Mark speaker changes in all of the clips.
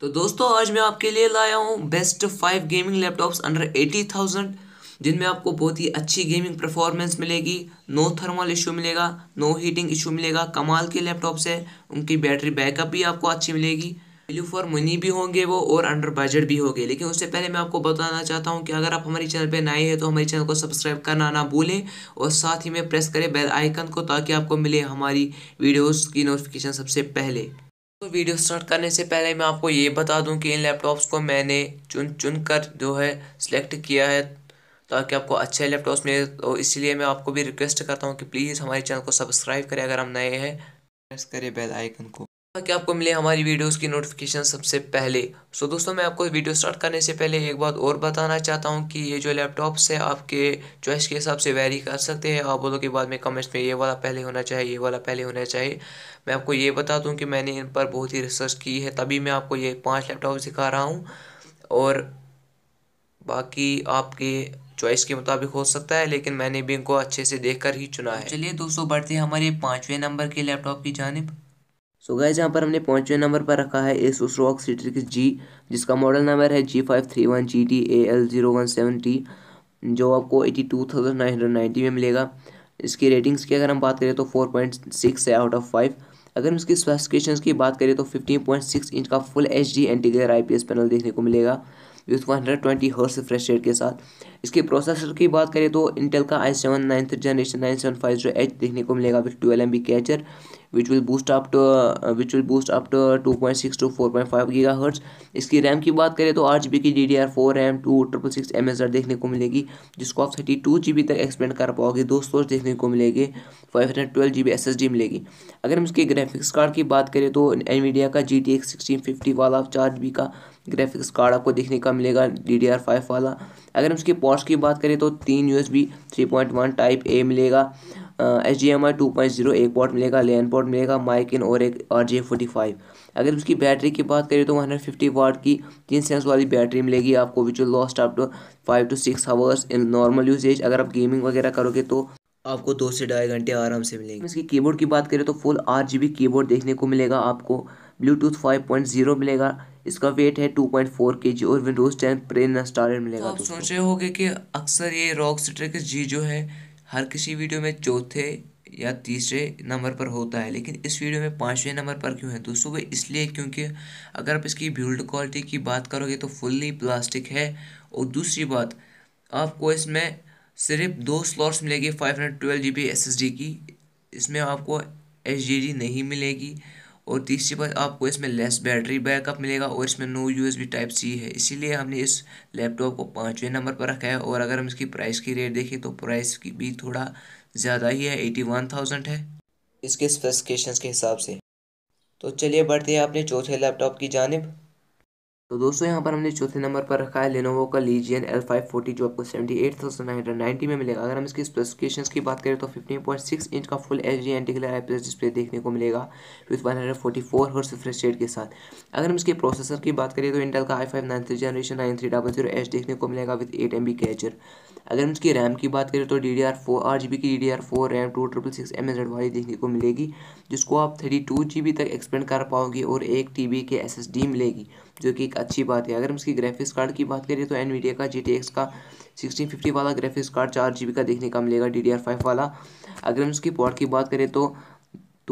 Speaker 1: तो दोस्तों आज मैं आपके लिए लाया हूँ best five gaming laptops under eighty thousand जिनमें आपको बहुत ही अच्छी गेमिंग परफॉर्मेंस मिलेगी नो थर्मल इशू मिलेगा नो हीटिंग इशू मिलेगा कमाल के लैपटॉप्स है उनकी बैटरी बैकअप भी आपको अच्छी मिलेगी वैल्यू फॉर मनी भी होंगे वो और अंडर बजट भी होंगे लेकिन उससे पहले मैं आपको बताना चाहता हूँ कि अगर आप हमारे चैनल पर नए हैं तो हमारे चैनल को सब्सक्राइब करना ना भूलें और साथ ही में प्रेस करें बेल आइकन को ताकि आपको मिले हमारी वीडियोज़ की नोटिफिकेशन सबसे पहले तो वीडियो स्टार्ट करने से पहले मैं आपको ये बता दूं कि इन लैपटॉप्स को मैंने चुन चुन कर जो है सिलेक्ट किया है ताकि आपको अच्छे लैपटॉप्स मिले तो इसलिए मैं आपको भी रिक्वेस्ट करता हूँ कि प्लीज़ हमारे चैनल को सब्सक्राइब करें अगर हम नए हैं प्रेस करें बेल आइकन को ताकि आपको मिले हमारी वीडियोस की नोटिफिकेशन सबसे पहले सो so, दोस्तों मैं आपको वीडियो स्टार्ट करने से पहले एक बात और बताना चाहता हूँ कि ये जो लैपटॉप्स है आपके चॉइस के हिसाब से वेरी कर सकते हैं आप बोलो कि बाद में कमेंट्स में ये वाला पहले होना चाहिए ये वाला पहले होना चाहिए मैं आपको ये बता दूँ कि मैंने इन पर बहुत ही रिसर्च की है तभी मैं आपको ये पाँच लैपटॉप सिखा रहा हूँ और बाकी आपके चॉइस के मुताबिक हो सकता है लेकिन मैंने भी इनको अच्छे से देख ही चुना है तो चलिए दोस्तों बढ़ते हैं हमारे पाँचवें नंबर के लैपटॉप की जानब सो गए जहाँ यहाँ पर हमने पाँचवें नंबर पर रखा है एसोस रॉक सीट्रिक्स जी जिसका मॉडल नंबर है G five three one G T A L zero one seven T जो आपको eighty two thousand nine hundred ninety में मिलेगा इसकी रेटिंग्स की अगर हम बात करें तो फोर पॉइंट सिक्स है आउट ऑफ फाइव अगर हम इसकी स्पेसिफिकेशन की बात करें तो फिफ्टीन पॉइंट सिक्स इंच का full H D antiglare I P S panel देखने को मिलेगा with one hundred twenty hertz fresh rate के साथ इसके प्रोसेसर की बात करें तो इंटेल का i seven ninth generation nine seven five जो एच देखने को मिलेगा with twelve M B cache which will boost up to uh, which will boost up to 2.6 to 4.5 gigahertz इसकी रैम की बात करें तो आठ जी बी की D D R four RAM two triple six M S R देखने को मिलेगी जिसको आप थर्टी टू जी बी तक एक्सपेंड कर पाओगे दो स्टोरेज देखने को मिलेगी five hundred twelve G B S S D मिलेगी अगर हम इसके ग्राफिक्स कार्ड की बात करें तो एन मीडिया का G T X sixteen fifty वाला चार जी बी का ग्राफिक्स कार्ड आपको देखने का मिलेगा डी डी आर फाइव वाला अगर हम इसके पॉर्ट्स की बात करें तो तीन U S B three point one type A मिलेगा H D M I two point zero एक पॉट मिलेगा लेन पॉट मिलेगा माइकिन और एक आर जे फोर्टी फाइव अगर उसकी बैटरी की बात करें तो वन हंड्रेड फिफ्टी वाट की तीन सेंस वाली बैटरी मिलेगी आपको which lost up to five to six hours in normal usage अगर आप गेमिंग वगैरह करोगे तो आपको दो से ढाई घंटे आराम से मिलेंगे इसकी कीबोर्ड की बात करें तो full R G B keyboard देखने को मिलेगा आपको ब्लूटूथ फाइव पॉइंट जीरो मिलेगा इसका वेट है टू पॉइंट फोर के जी और विंडोज टेन प्रेन स्टार मिलेगा तो आप सोच रहे होगे कि अक्सर ये रॉक के जी जो है हर किसी वीडियो में चौथे या तीसरे नंबर पर होता है लेकिन इस वीडियो में पाँचवें नंबर पर क्यों है दोस्तों वो इसलिए क्योंकि अगर आप इसकी बिल्ड क्वालिटी की बात करोगे तो फुल्ली प्लास्टिक है और दूसरी बात आपको इसमें सिर्फ दो स्लॉट्स मिलेगी five hundred twelve G B S S D की इसमें आपको एच डी डी नहीं मिलेगी और तीसरी बात आपको इसमें लेस बैटरी बैकअप मिलेगा और इसमें नो यूएसबी टाइप सी है इसीलिए हमने इस लैपटॉप को पाँचवें नंबर पर रखा है और अगर हम इसकी प्राइस की रेट देखें तो प्राइस की भी थोड़ा ज़्यादा ही है एटी वन थाउजेंड है इसके स्पेसिफिकेशंस के हिसाब से तो चलिए बढ़ते हैं अपने चौथे लैपटॉप की जानब तो दोस्तों यहाँ पर हमने चौथे नंबर पर रखा है लेनोवो का लीजियन एल फाइव फोर्टी जो आपको seventy eight thousand nine hundred ninety में मिलेगा अगर हम इसकी स्पेसिफिकेशन की बात करें तो फिफ्टीन पॉइंट सिक्स इंच का full H D I plus display देखने को मिलेगा with one hundred forty four hertz refresh rate के साथ अगर हम इसके प्रोसेसर की बात करें तो इंटेल का आई five nine three generation nine three double zero H देखने को मिलेगा with eight M B cache अगर हम इसकी रैम की बात करें तो डी डी आर फोर आठ जी बी की D D R four RAM two triple six M H वाली देखने को मिलेगी जिसको आप थर्टी टू जी बी तक एक्सपेंड कर पाओगे और एक टी बी के एस एस डी मिलेगी जो कि एक अच्छी बात है अगर हम इसकी ग्राफिक्स कार्ड की बात करें तो एन का जी का सिक्सटीन फिफ्टी वाला ग्राफिक्स कार्ड चार जी का देखने का मिलेगा डी वाला अगर हम इसकी पॉड की बात करें तो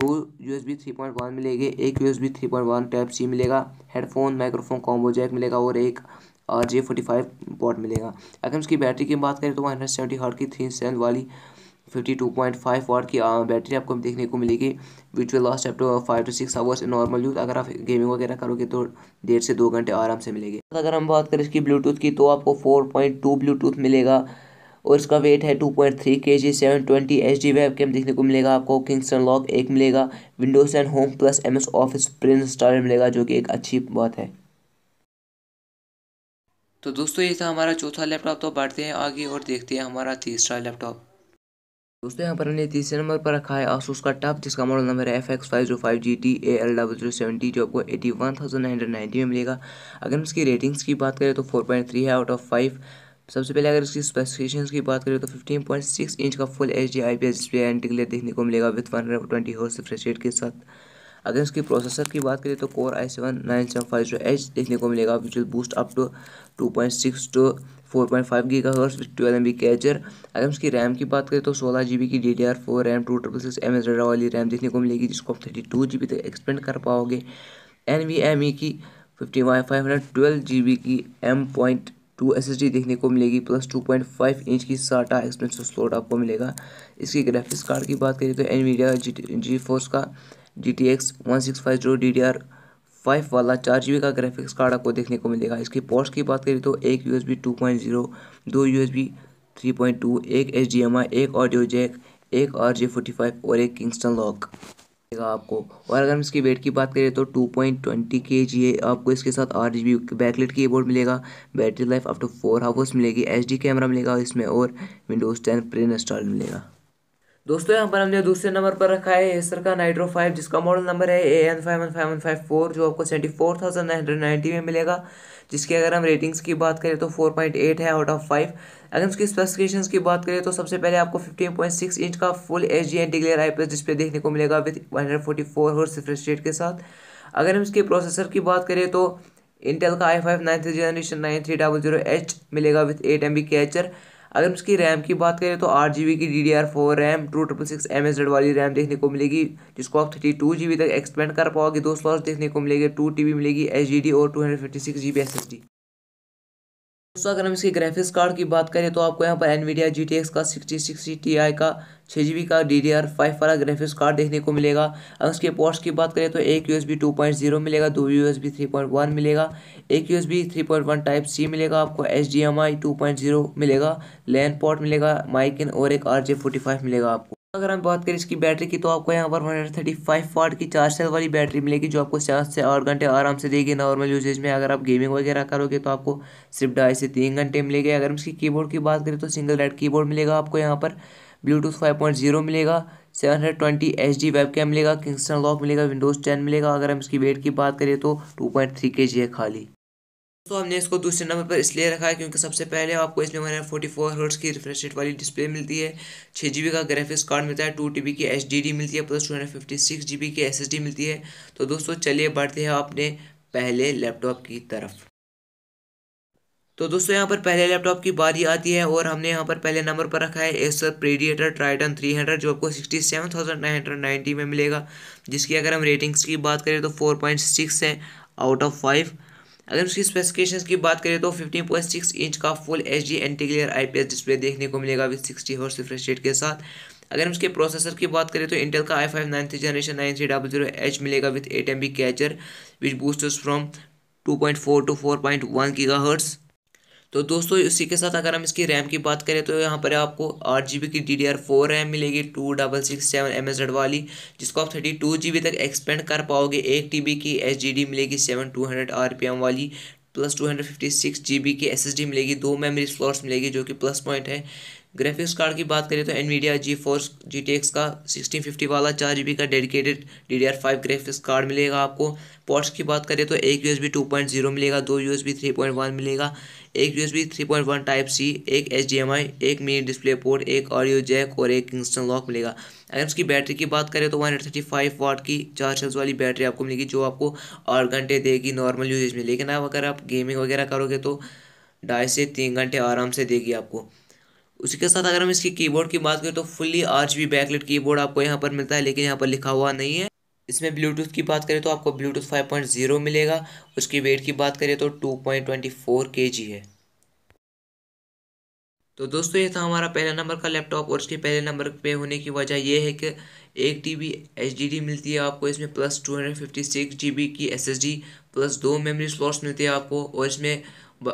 Speaker 1: दो U S B three point one मिलेंगे एक U S B three point one type C मिलेगा हेडफोन माइक्रोफोन कॉम्बो जैक मिलेगा और एक R J forty five port मिलेगा अगर हम इसकी बैटरी की बात करें तो वन हंड्रेड सेवेंटी हार्ट की थ्री सेवन वाली fifty two point five watt की बैटरी आपको देखने को मिलेगी which will last up to five to six hours normal use अगर आप गेमिंग वगैरह करोगे तो डेढ़ से दो घंटे आराम से मिलेगी अगर हम बात करें इसकी ब्लूटूथ की तो आपको फोर पॉइंट टू ब्लूटूथ मिलेगा और इसका वेट है to point three K G seven twenty H D web cam देखने को मिलेगा आपको किंगसन लॉक एक मिलेगा Windows and home plus M S office print star मिलेगा जो कि एक अच्छी बात है तो दोस्तों ये था हमारा चौथा लैपटॉप तो बढ़ते हैं आगे और देखते हैं हमारा तीसरा लैपटॉप दोस्तों यहाँ पर हमने तीसरे नंबर पर रखा है आसूस का टफ जिसका मॉडल नंबर है एफ एक्स फाइव जो five G T A L double zero seventy जो आपको eighty one thousand nine hundred ninety में मिलेगा अगर हम इसकी रेटिंग्स की बात करें तो फोर पॉइंट थ्री है आउट ऑफ फाइव सबसे पहले अगर इसकी स्पेसिफिकेशंस की बात करें तो फिफ्टीन पॉइंट सिक्स इंच का full H D I P S display and डिग्लेट देखने को मिलेगा with one twenty hertz refresh rate के साथ अगर इसकी प्रोसेसर की बात करें तो core i seven nine seven five जो एच देखने को मिलेगा which will boost up to two point six to four point five का hertz twelve M B cache अगर उसकी रैम की बात करें तो सोलह जी बी की D D R four RAM two triple six M S data वाली रैम देखने को मिलेगी जिसको आप थर्टी टू जी बी तक एक्सपेंड कर पाओगे एन वी एम ई की फिफ्टी वाई five hundred twelve G B की M point two S S D देखने को मिलेगी plus two point five inch की साटा एक्सपेंसिव स्लोट आपको मिलेगा इसकी ग्राफिक्स कार्ड की बात करें तो N V G GeForce का G T X one six five zero D D R five वाला चार जी का ग्राफिक्स कार्ड आपको देखने को मिलेगा इसकी पोर्ट्स की बात करें तो एक U S B two point zero दो U S B three point two एक एच डी एम आई एक ऑडियो जैक एक आर जे फोर्टी फाइव और एक किंगस्टन लॉक आपको और अगर हम इसकी वेट की बात करें तो टू पॉइंट ट्वेंटी के जी ए आपको इसके साथ are G B बैकलेट keyboard मिलेगा battery life up to four hours मिलेगी एच डी कैमरा मिलेगा इसमें और विंडोज़ टेन प्रिन इंस्टॉल मिलेगा दोस्तों यहाँ पर हमने दूसरे नंबर पर रखा है एसर का नाइट्रो फाइव जिसका मॉडल नंबर है A N five one five one five four जो आपको seventy four thousand nine hundred ninety में मिलेगा जिसकी अगर हम रेटिंग्स की बात करें तो फोर पॉइंट एट है आउट ऑफ फाइव अगर इसकी स्पेसिफिकेशन की बात करें तो सबसे पहले आपको फिफ्टीन पॉइंट सिक्स इंच का full H D anti glare I P S display देखने को मिलेगा with one hundred forty four rate के साथ अगर हम इसके प्रोसेसर की बात करें तो इंटेल का आई five nine generation nine three double zero H मिलेगा with eight M B cache अगर उसकी रैम की बात करें तो आठ जी बी की D D R four RAM two triple six M S वाली रैम देखने को मिलेगी जिसको आप थर्टी टू जी बी तक एक्सपेंड कर पाओगे दो स्लॉट्स देखने को मिलेगी टू टी बी मिलेगी एच डी डी और two hundred fifty six G B S S D दोस्तों अगर हम इसके ग्राफिक्स कार्ड की बात करें तो आपको यहाँ पर एनवीडिया जी टी एक्स का सिक्सटी सिक्सटी टी आई का छः जी बी का डी डी आर फाइव वाला ग्राफिक्स कार्ड देखने को मिलेगा अगर उसके पोर्ट्स की बात करें तो एक U S B two point zero मिलेगा दो U S B three point one मिलेगा एक U S B three point one type C मिलेगा आपको H D M I two point zero मिलेगा लैन पोर्ट मिलेगा माइकिन और एक आर जे फोर्टी फाइव मिलेगा आपको अगर हम बात करें इसकी बैटरी की तो आपको यहाँ पर 135 वाट की चार सेल वाली बैटरी मिलेगी जो आपको चार से आठ घंटे आराम से देगी नॉर्मल यूजेज में अगर आप गेमिंग वगैरह करोगे तो आपको सिर्फ ढाई से तीन घंटे मिलेंगे अगर हम इसकी कीबोर्ड की बात करें तो सिंगल रेड कीबोर्ड मिलेगा आपको यहाँ पर ब्लूटूथ जीरो मिलेगा seven hundred twenty H D web webcam मिलेगा किंगस्टन लॉक मिलेगा विंडोज़ टेन मिलेगा अगर हम इसकी वेट की बात करें तो टू पॉइंट थ्री के जी है खाली दोस्तों हमने इसको दूसरे नंबर पर इसलिए रखा है क्योंकि सबसे पहले आपको इसमें हमारे फोर्टी फोर हर्ट्स की रिफ्रेश रेट वाली डिस्प्ले मिलती है छः जी बी का ग्राफिक्स कार्ड मिलता है टू टी बी की एच डी डी मिलती है plus two hundred fifty six G B की एस एस डी मिलती है तो दोस्तों चलिए बढ़ते हैं अपने पहले लैपटॉप की तरफ तो दोस्तों यहाँ पर पहले लैपटॉप की बारी आती है और हमने यहाँ पर पहले नंबर पर रखा है एसर प्रेडिएटर ट्राइटन 300 जो आपको 67,990 में मिलेगा जिसकी अगर हम रेटिंग्स की बात करें तो 4.6 है आउट ऑफ फाइव अगर उसकी स्पेसिफिकेशन की बात करें तो 15.6 इंच का full H D anti clear I display देखने को मिलेगा विद 60 हर्ट्स रिफ्रेश रेट के साथ अगर हम उसके प्रोसेसर की बात करें तो इंटेल का आई five nine three generation nine three double zero H मिलेगा with eight M B cache which boosters from two point four to four point one की हर्ट्स तो दोस्तों इसी के साथ अगर हम इसकी रैम की बात करें तो यहाँ पर आपको आठ जी बी की D D R four RAM मिलेगी two double six seven M S वाली जिसको आप थर्टी टू जी बी तक एक्सपेंड कर पाओगे एक टी बी की एच डी मिलेगी seven two hundred R P M वाली plus two hundred fifty six G B की एस एस डी मिलेगी दो मेमरी स्लॉट्स मिलेगी जो कि प्लस पॉइंट है ग्राफिक्स कार्ड की बात करें तो Nvidia GeForce GTX का सिक्सटीन फिफ्टी वाला चार जी बी का dedicated D D R five graphics card मिलेगा आपको पोर्ट्स की बात करें तो एक U S B two point zero मिलेगा दो U S B three point one मिलेगा एक U S B three point one type C एक एच डी एम आई एक मिनी डिस्प्ले पोर्ट एक ऑडियो जैक और एक इंस्टन लॉक मिलेगा अगर उसकी बैटरी की बात करें तो one hundred thirty five watt की चार सेल्स वाली बैटरी आपको मिलेगी जो आपको आठ घंटे देगी नॉर्मल यूजेज में लेकिन अब अगर आप गेमिंग वगैरह करोगे तो ढाई से तीन घंटे आराम से देगी आपको उसी के साथ अगर हम इसकी कीबोर्ड की बात करें तो fully G B backlit keyboard आपको यहाँ पर मिलता है लेकिन यहाँ पर लिखा हुआ नहीं है इसमें ब्लूटूथ की बात करें तो आपको ब्लूटूथ 5.0 मिलेगा उसकी वेट की बात करें तो 2.24 केजी है तो दोस्तों ये था हमारा पहला नंबर का लैपटॉप और इसके पहले नंबर पे होने की वजह यह है कि एक T B H D D मिलती है आपको इसमें plus two hundred fifty six G B की एस एस डी प्लस दो मेमोरी स्लॉट्स मिलते हैं आपको और इसमें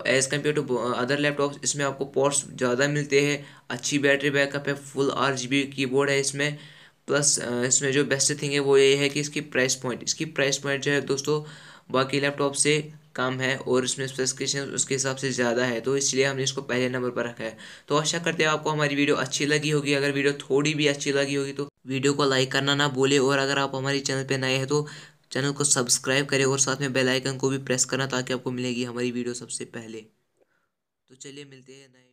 Speaker 1: as compare to other laptops इसमें आपको पोर्ट्स ज़्यादा मिलते हैं अच्छी बैटरी बैकअप है full R G B keyboard है इसमें प्लस इसमें जो बेस्ट थिंग है वो ये है कि इसकी प्राइस पॉइंट इसकी प्राइस पॉइंट जो है दोस्तों बाकी लैपटॉप से कम है और इसमें स्पेसिफिकेशन उसके हिसाब से ज़्यादा है तो इसलिए हमने इसको पहले नंबर पर रखा है तो आशा करते हैं आपको हमारी वीडियो अच्छी लगी होगी अगर वीडियो थोड़ी भी अच्छी लगी होगी तो वीडियो को लाइक करना ना भूलें और अगर आप हमारे चैनल पर नए हैं तो चैनल को सब्सक्राइब करें और साथ में बेल आइकन को भी प्रेस करना ताकि आपको मिलेगी हमारी वीडियो सबसे पहले तो चलिए मिलते हैं नए